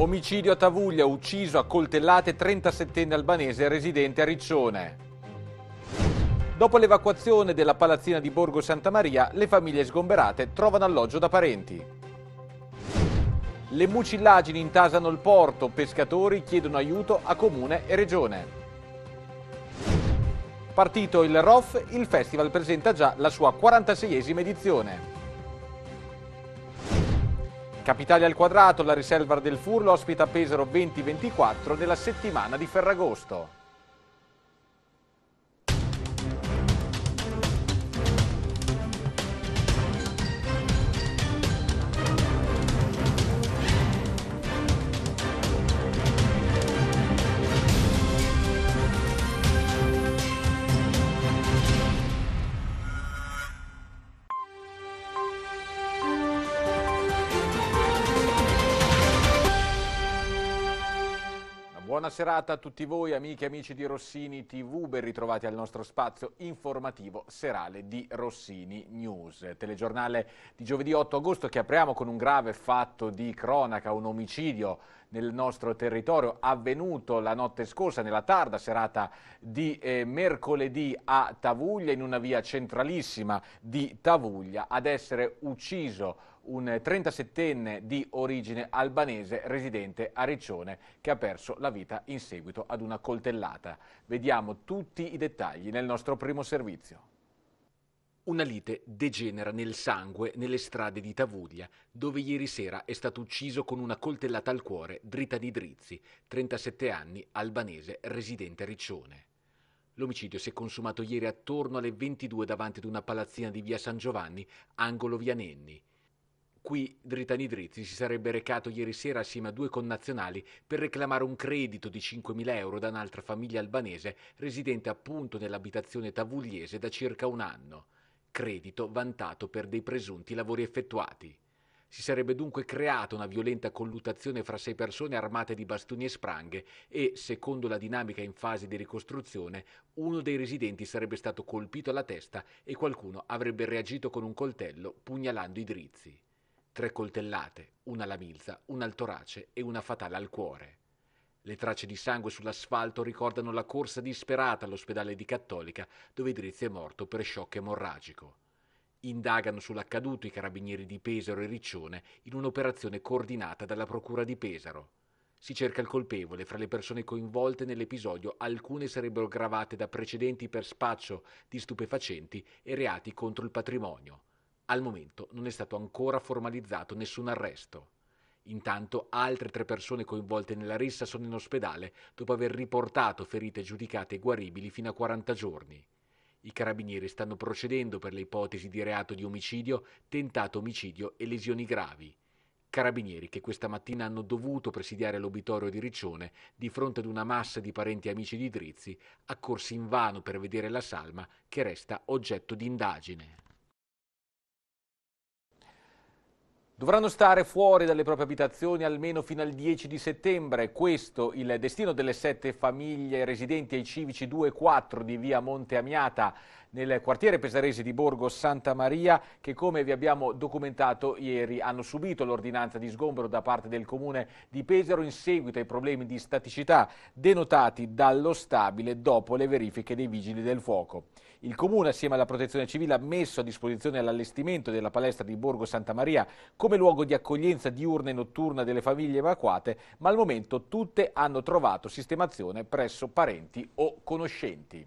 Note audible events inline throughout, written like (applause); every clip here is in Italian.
Omicidio a Tavuglia, ucciso a coltellate 37enne albanese residente a Riccione. Dopo l'evacuazione della palazzina di Borgo Santa Maria, le famiglie sgomberate trovano alloggio da parenti. Le mucillagini intasano il porto, pescatori chiedono aiuto a comune e regione. Partito il ROF, il festival presenta già la sua 46esima edizione. Capitale al quadrato, la riserva del Furlo ospita Pesaro 20-24 nella settimana di Ferragosto. Buona serata a tutti voi amiche e amici di Rossini TV, ben ritrovati al nostro spazio informativo serale di Rossini News, telegiornale di giovedì 8 agosto che apriamo con un grave fatto di cronaca, un omicidio nel nostro territorio avvenuto la notte scorsa nella tarda serata di eh, mercoledì a Tavuglia in una via centralissima di Tavuglia ad essere ucciso un 37enne di origine albanese residente a Riccione che ha perso la vita in seguito ad una coltellata. Vediamo tutti i dettagli nel nostro primo servizio. Una lite degenera nel sangue nelle strade di Tavuglia, dove ieri sera è stato ucciso con una coltellata al cuore dritta di Drizzi, 37 anni, albanese, residente a Riccione. L'omicidio si è consumato ieri attorno alle 22 davanti ad una palazzina di via San Giovanni, angolo via Nenni. Qui Dritani Dritti si sarebbe recato ieri sera assieme a due connazionali per reclamare un credito di 5.000 euro da un'altra famiglia albanese residente appunto nell'abitazione tavugliese da circa un anno. Credito vantato per dei presunti lavori effettuati. Si sarebbe dunque creata una violenta collutazione fra sei persone armate di bastoni e spranghe e, secondo la dinamica in fase di ricostruzione, uno dei residenti sarebbe stato colpito alla testa e qualcuno avrebbe reagito con un coltello pugnalando i drizzi tre coltellate, una alla milza, una al torace e una fatale al cuore. Le tracce di sangue sull'asfalto ricordano la corsa disperata all'ospedale di Cattolica dove Idrizio è morto per shock emorragico. Indagano sull'accaduto i carabinieri di Pesaro e Riccione in un'operazione coordinata dalla Procura di Pesaro. Si cerca il colpevole, fra le persone coinvolte nell'episodio alcune sarebbero gravate da precedenti per spaccio di stupefacenti e reati contro il patrimonio. Al momento non è stato ancora formalizzato nessun arresto. Intanto altre tre persone coinvolte nella rissa sono in ospedale dopo aver riportato ferite giudicate guaribili fino a 40 giorni. I carabinieri stanno procedendo per le ipotesi di reato di omicidio, tentato omicidio e lesioni gravi. Carabinieri che questa mattina hanno dovuto presidiare l'obitorio di Riccione di fronte ad una massa di parenti e amici di Drizzi, accorsi invano per vedere la salma che resta oggetto di indagine. Dovranno stare fuori dalle proprie abitazioni almeno fino al 10 di settembre. Questo il destino delle sette famiglie residenti ai civici 2 e 4 di via Monte Amiata nel quartiere pesarese di Borgo Santa Maria che come vi abbiamo documentato ieri hanno subito l'ordinanza di sgombero da parte del comune di Pesaro in seguito ai problemi di staticità denotati dallo stabile dopo le verifiche dei vigili del fuoco. Il comune assieme alla protezione civile ha messo a disposizione l'allestimento della palestra di Borgo Santa Maria come luogo di accoglienza diurna e notturna delle famiglie evacuate ma al momento tutte hanno trovato sistemazione presso parenti o conoscenti.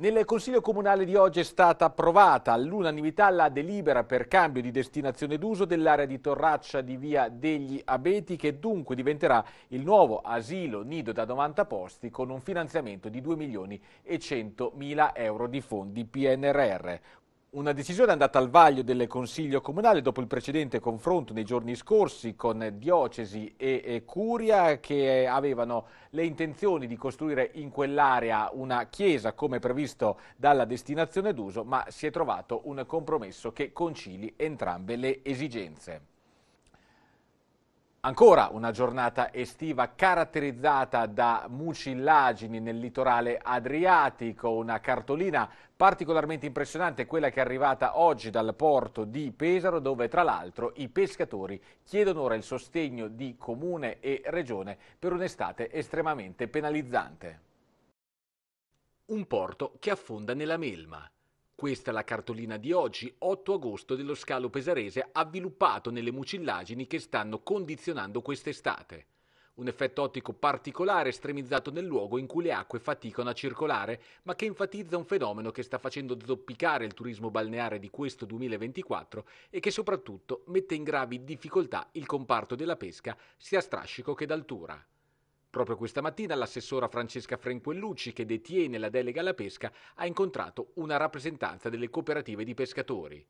Nel Consiglio Comunale di oggi è stata approvata all'unanimità la delibera per cambio di destinazione d'uso dell'area di Torraccia di Via degli Abeti che dunque diventerà il nuovo asilo nido da 90 posti con un finanziamento di 2 milioni e 100 mila euro di fondi PNRR. Una decisione è andata al vaglio del Consiglio Comunale dopo il precedente confronto nei giorni scorsi con Diocesi e, e Curia che avevano le intenzioni di costruire in quell'area una chiesa come previsto dalla destinazione d'uso ma si è trovato un compromesso che concili entrambe le esigenze. Ancora una giornata estiva caratterizzata da mucillagini nel litorale adriatico, una cartolina particolarmente impressionante quella che è arrivata oggi dal porto di Pesaro dove tra l'altro i pescatori chiedono ora il sostegno di comune e regione per un'estate estremamente penalizzante. Un porto che affonda nella melma, questa è la cartolina di oggi, 8 agosto, dello scalo pesarese avviluppato nelle mucillagini che stanno condizionando quest'estate. Un effetto ottico particolare estremizzato nel luogo in cui le acque faticano a circolare, ma che enfatizza un fenomeno che sta facendo zoppicare il turismo balneare di questo 2024 e che soprattutto mette in gravi difficoltà il comparto della pesca, sia a strascico che d'altura. Proprio questa mattina l'assessora Francesca Frenquellucci, che detiene la delega alla pesca, ha incontrato una rappresentanza delle cooperative di pescatori.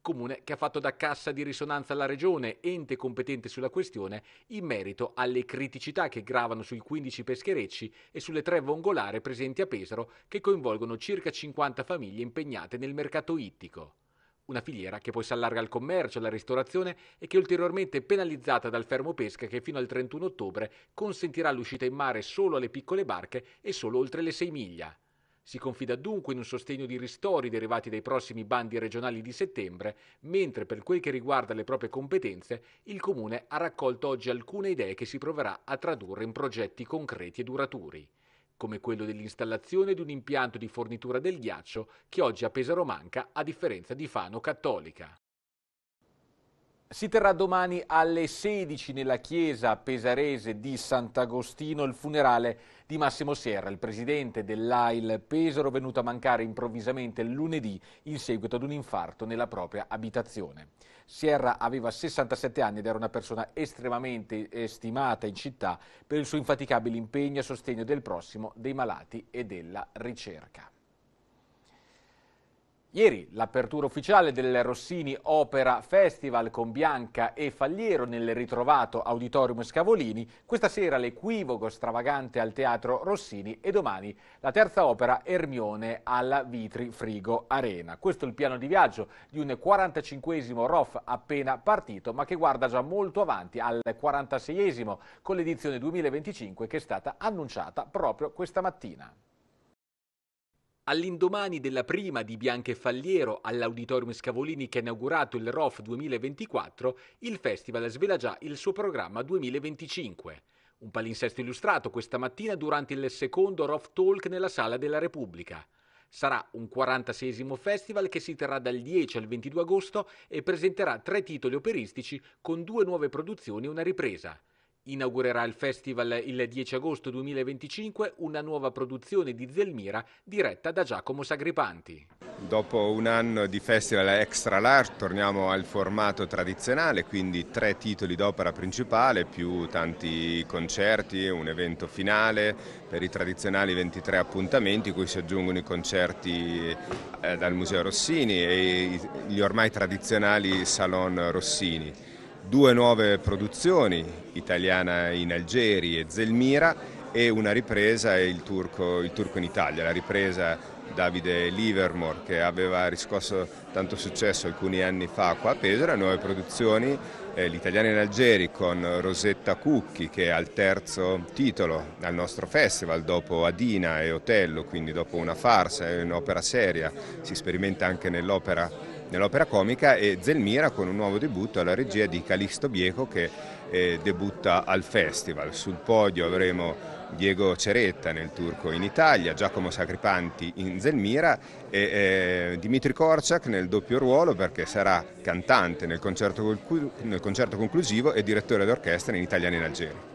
Comune che ha fatto da cassa di risonanza alla Regione, ente competente sulla questione, in merito alle criticità che gravano sui 15 pescherecci e sulle tre vongolare presenti a Pesaro che coinvolgono circa 50 famiglie impegnate nel mercato ittico. Una filiera che poi si allarga al commercio, alla ristorazione e che è ulteriormente penalizzata dal fermo pesca che fino al 31 ottobre consentirà l'uscita in mare solo alle piccole barche e solo oltre le 6 miglia. Si confida dunque in un sostegno di ristori derivati dai prossimi bandi regionali di settembre, mentre per quel che riguarda le proprie competenze, il Comune ha raccolto oggi alcune idee che si proverà a tradurre in progetti concreti e duraturi come quello dell'installazione di un impianto di fornitura del ghiaccio che oggi a Pesaro manca a differenza di Fano Cattolica. Si terrà domani alle 16 nella chiesa pesarese di Sant'Agostino il funerale di Massimo Sierra, il presidente dell'AIL Pesaro venuto a mancare improvvisamente lunedì in seguito ad un infarto nella propria abitazione. Sierra aveva 67 anni ed era una persona estremamente stimata in città per il suo infaticabile impegno a sostegno del prossimo, dei malati e della ricerca. Ieri l'apertura ufficiale del Rossini Opera Festival con Bianca e Fagliero nel ritrovato Auditorium Scavolini, questa sera l'equivoco stravagante al Teatro Rossini e domani la terza opera Ermione alla Vitri Frigo Arena. Questo è il piano di viaggio di un 45esimo ROF appena partito ma che guarda già molto avanti al 46esimo con l'edizione 2025 che è stata annunciata proprio questa mattina. All'indomani della prima di Bianche Bianchefagliero all'Auditorium Scavolini che ha inaugurato il ROF 2024, il festival svela già il suo programma 2025. Un palinsesto illustrato questa mattina durante il secondo ROF Talk nella Sala della Repubblica. Sarà un 46 festival che si terrà dal 10 al 22 agosto e presenterà tre titoli operistici con due nuove produzioni e una ripresa. Inaugurerà il festival il 10 agosto 2025 una nuova produzione di Zelmira diretta da Giacomo Sagripanti. Dopo un anno di festival extra large torniamo al formato tradizionale, quindi tre titoli d'opera principale più tanti concerti, un evento finale per i tradizionali 23 appuntamenti, cui si aggiungono i concerti eh, dal Museo Rossini e gli ormai tradizionali Salon Rossini due nuove produzioni, Italiana in Algeri e Zelmira e una ripresa, il turco, il turco in Italia, la ripresa Davide Livermore che aveva riscosso tanto successo alcuni anni fa qua a Pesaro, nuove produzioni, eh, l'italiano in Algeri con Rosetta Cucchi che è al terzo titolo al nostro festival dopo Adina e Otello, quindi dopo una farsa e un'opera seria, si sperimenta anche nell'opera nell'opera comica e Zelmira con un nuovo debutto alla regia di Calisto Bieco che eh, debutta al festival. Sul podio avremo Diego Ceretta nel Turco in Italia, Giacomo Sacripanti in Zelmira e eh, Dimitri Korczak nel doppio ruolo perché sarà cantante nel concerto, nel concerto conclusivo e direttore d'orchestra in Italia e in Algeria.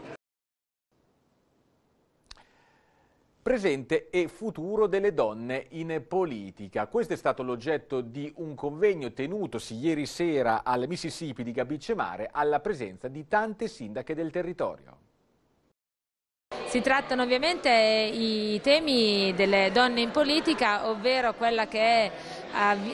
Presente e futuro delle donne in politica. Questo è stato l'oggetto di un convegno tenutosi ieri sera al Mississippi di Gabicemare alla presenza di tante sindache del territorio. Si trattano ovviamente i temi delle donne in politica, ovvero quella che è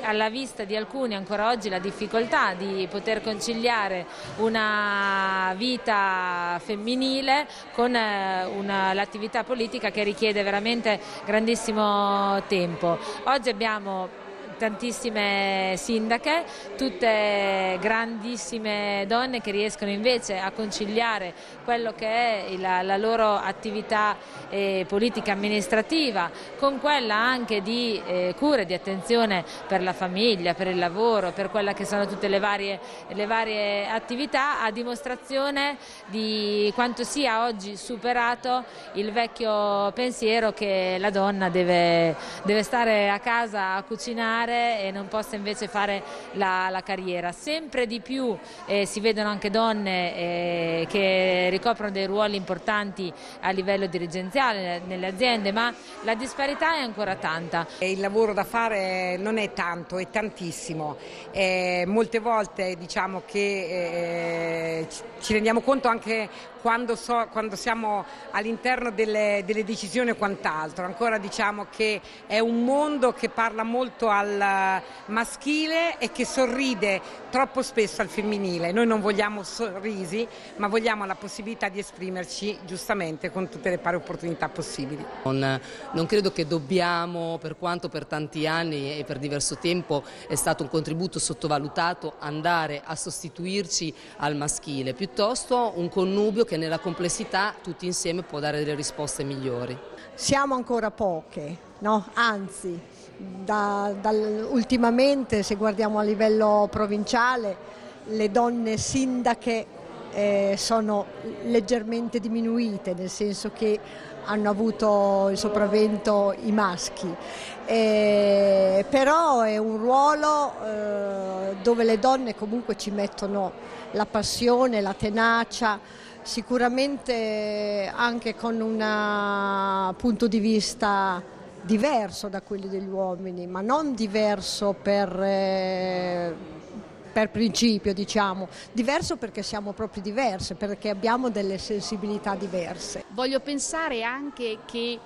alla vista di alcuni ancora oggi la difficoltà di poter conciliare una vita femminile con eh, l'attività politica che richiede veramente grandissimo tempo. Oggi abbiamo tantissime sindache, tutte grandissime donne che riescono invece a conciliare quello che è la, la loro attività eh, politica amministrativa con quella anche di eh, cura e di attenzione per la famiglia, per il lavoro, per quelle che sono tutte le varie, le varie attività a dimostrazione di quanto sia oggi superato il vecchio pensiero che la donna deve, deve stare a casa a cucinare fare e non possa invece fare la, la carriera. Sempre di più eh, si vedono anche donne eh, che ricoprono dei ruoli importanti a livello dirigenziale nelle aziende, ma la disparità è ancora tanta. Il lavoro da fare non è tanto, è tantissimo. Eh, molte volte diciamo che eh, ci rendiamo conto anche quando, so, quando siamo all'interno delle, delle decisioni o quant'altro. Ancora diciamo che è un mondo che parla molto al al maschile e che sorride troppo spesso al femminile. Noi non vogliamo sorrisi, ma vogliamo la possibilità di esprimerci giustamente con tutte le pari opportunità possibili. Non, non credo che dobbiamo, per quanto per tanti anni e per diverso tempo è stato un contributo sottovalutato, andare a sostituirci al maschile, piuttosto un connubio che nella complessità tutti insieme può dare delle risposte migliori. Siamo ancora poche, no? Anzi, da, da, ultimamente se guardiamo a livello provinciale le donne sindache eh, sono leggermente diminuite nel senso che hanno avuto il sopravvento i maschi eh, però è un ruolo eh, dove le donne comunque ci mettono la passione, la tenacia sicuramente anche con un eh, punto di vista diverso da quelli degli uomini, ma non diverso per, eh, per principio, diciamo, diverso perché siamo proprio diverse, perché abbiamo delle sensibilità diverse. Voglio pensare anche che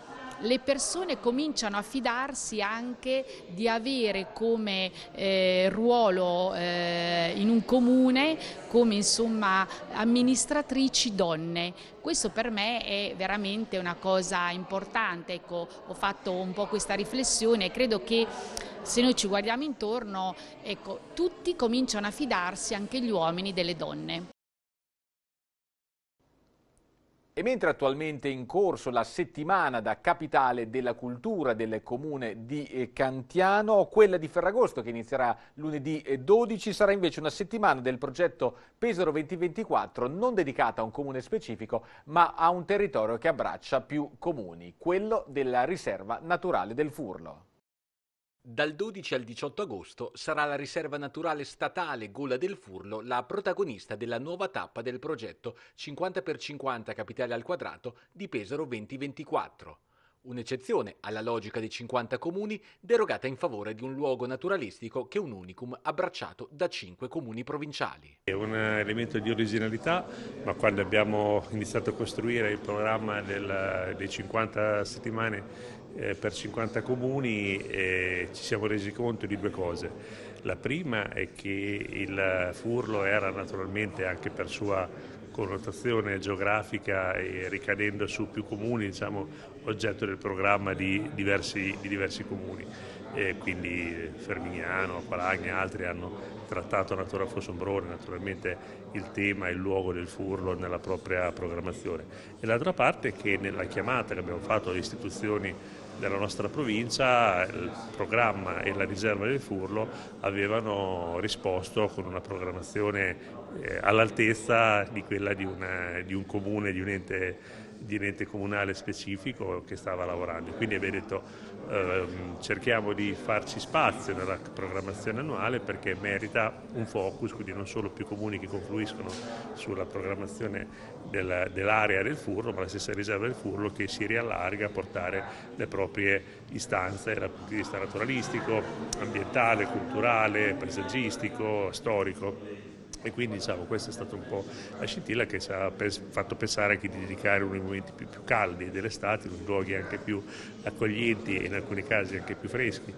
le persone cominciano a fidarsi anche di avere come eh, ruolo eh, in un comune, come insomma amministratrici donne. Questo per me è veramente una cosa importante, ecco, ho fatto un po' questa riflessione e credo che se noi ci guardiamo intorno, ecco, tutti cominciano a fidarsi, anche gli uomini, delle donne. E mentre attualmente è in corso la settimana da capitale della cultura del comune di eh, Cantiano, quella di Ferragosto che inizierà lunedì 12 eh, sarà invece una settimana del progetto Pesaro 2024 non dedicata a un comune specifico ma a un territorio che abbraccia più comuni, quello della riserva naturale del Furlo. Dal 12 al 18 agosto sarà la riserva naturale statale Gola del Furlo la protagonista della nuova tappa del progetto 50x50 capitale al quadrato di Pesaro 2024. Un'eccezione alla logica dei 50 comuni derogata in favore di un luogo naturalistico che è un unicum abbracciato da 5 comuni provinciali. È un elemento di originalità, ma quando abbiamo iniziato a costruire il programma del, dei 50 settimane eh, per 50 comuni eh, ci siamo resi conto di due cose. La prima è che il Furlo era naturalmente anche per sua connotazione geografica e ricadendo su più comuni, diciamo, oggetto del programma di diversi, di diversi comuni. E quindi eh, Fermignano, Palagna, altri hanno trattato Natura Fossombrone, naturalmente il tema e il luogo del furlo nella propria programmazione. E l'altra parte è che nella chiamata che abbiamo fatto alle istituzioni della nostra provincia il programma e la riserva del Furlo avevano risposto con una programmazione eh, all'altezza di quella di, una, di un comune, di un ente di ente comunale specifico che stava lavorando. Quindi abbiamo detto ehm, cerchiamo di farci spazio nella programmazione annuale perché merita un focus, quindi non solo più comuni che confluiscono sulla programmazione della, dell'area del furlo, ma la stessa riserva del furlo che si riallarga a portare le proprie istanze dal punto di vista naturalistico, ambientale, culturale, paesaggistico, storico. E quindi diciamo, questa è stata un po' la scintilla che ci ha fatto pensare anche di dedicare uno dei momenti più, più caldi dell'estate, in luoghi anche più accoglienti e in alcuni casi anche più freschi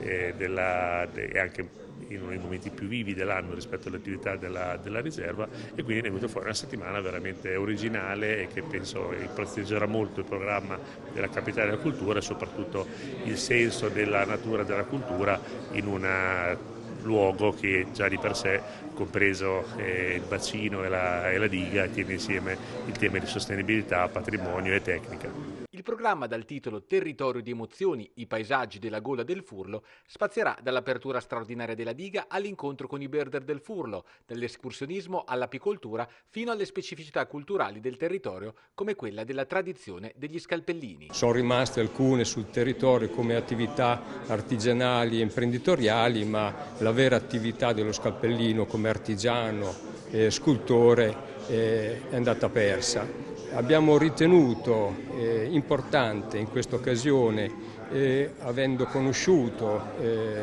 eh, della, e anche in uno dei momenti più vivi dell'anno rispetto all'attività della, della riserva e quindi ne è venuta fuori una settimana veramente originale e che penso impreziosirà molto il programma della capitale della cultura e soprattutto il senso della natura della cultura in una luogo che già di per sé, compreso eh, il bacino e la, e la diga, tiene insieme il tema di sostenibilità, patrimonio e tecnica programma dal titolo Territorio di emozioni, i paesaggi della gola del Furlo spazierà dall'apertura straordinaria della diga all'incontro con i birder del Furlo, dall'escursionismo all'apicoltura fino alle specificità culturali del territorio come quella della tradizione degli scalpellini. Sono rimaste alcune sul territorio come attività artigianali e imprenditoriali, ma la vera attività dello scalpellino come artigiano, e scultore eh, è andata persa Abbiamo ritenuto eh, importante in questa occasione, eh, avendo conosciuto eh,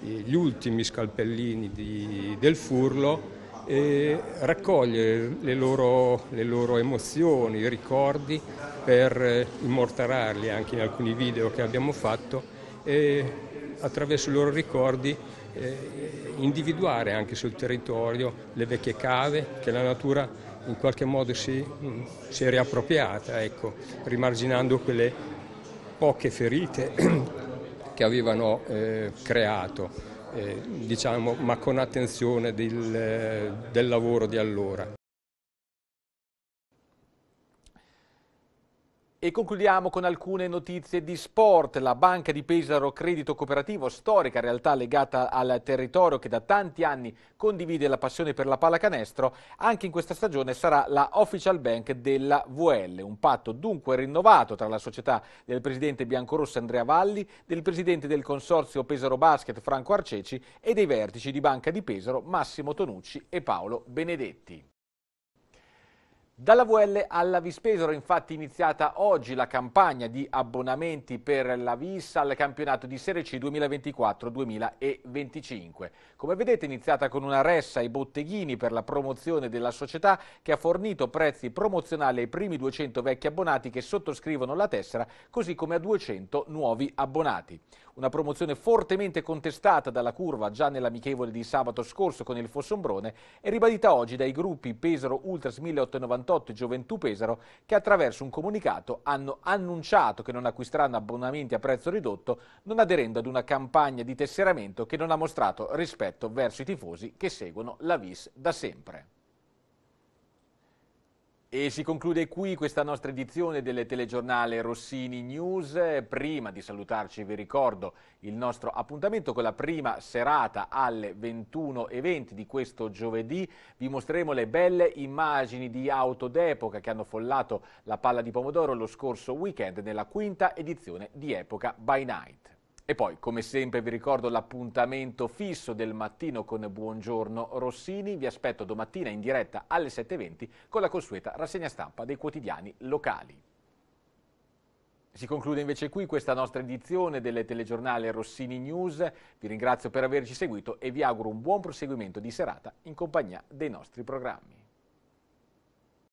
gli ultimi scalpellini di, del Furlo, eh, raccogliere le loro, le loro, emozioni, i ricordi per eh, immortalarli anche in alcuni video che abbiamo fatto e attraverso i loro ricordi eh, individuare anche sul territorio le vecchie cave che la natura in qualche modo si, si è riappropriata, ecco, rimarginando quelle poche ferite (clears throat) che avevano eh, creato, eh, diciamo, ma con attenzione del, eh, del lavoro di allora. E concludiamo con alcune notizie di sport. La Banca di Pesaro Credito Cooperativo, storica realtà legata al territorio che da tanti anni condivide la passione per la pallacanestro, anche in questa stagione sarà la official bank della VL. Un patto dunque rinnovato tra la società del presidente biancorossa Andrea Valli, del presidente del consorzio Pesaro Basket Franco Arceci e dei vertici di Banca di Pesaro Massimo Tonucci e Paolo Benedetti. Dalla VL alla Vispesero è infatti iniziata oggi la campagna di abbonamenti per la VIS al campionato di Serie C 2024-2025. Come vedete è iniziata con una ressa ai botteghini per la promozione della società che ha fornito prezzi promozionali ai primi 200 vecchi abbonati che sottoscrivono la tessera così come a 200 nuovi abbonati. Una promozione fortemente contestata dalla curva già nell'amichevole di sabato scorso con il Fossombrone e ribadita oggi dai gruppi Pesaro Ultras 1898 e Gioventù Pesaro che attraverso un comunicato hanno annunciato che non acquisteranno abbonamenti a prezzo ridotto non aderendo ad una campagna di tesseramento che non ha mostrato rispetto verso i tifosi che seguono la VIS da sempre. E si conclude qui questa nostra edizione del telegiornale Rossini News. Prima di salutarci vi ricordo il nostro appuntamento con la prima serata alle 21.20 di questo giovedì. Vi mostreremo le belle immagini di auto d'epoca che hanno follato la palla di pomodoro lo scorso weekend nella quinta edizione di Epoca by Night. E poi, come sempre, vi ricordo l'appuntamento fisso del mattino con Buongiorno Rossini. Vi aspetto domattina in diretta alle 7.20 con la consueta rassegna stampa dei quotidiani locali. Si conclude invece qui questa nostra edizione del telegiornale Rossini News. Vi ringrazio per averci seguito e vi auguro un buon proseguimento di serata in compagnia dei nostri programmi.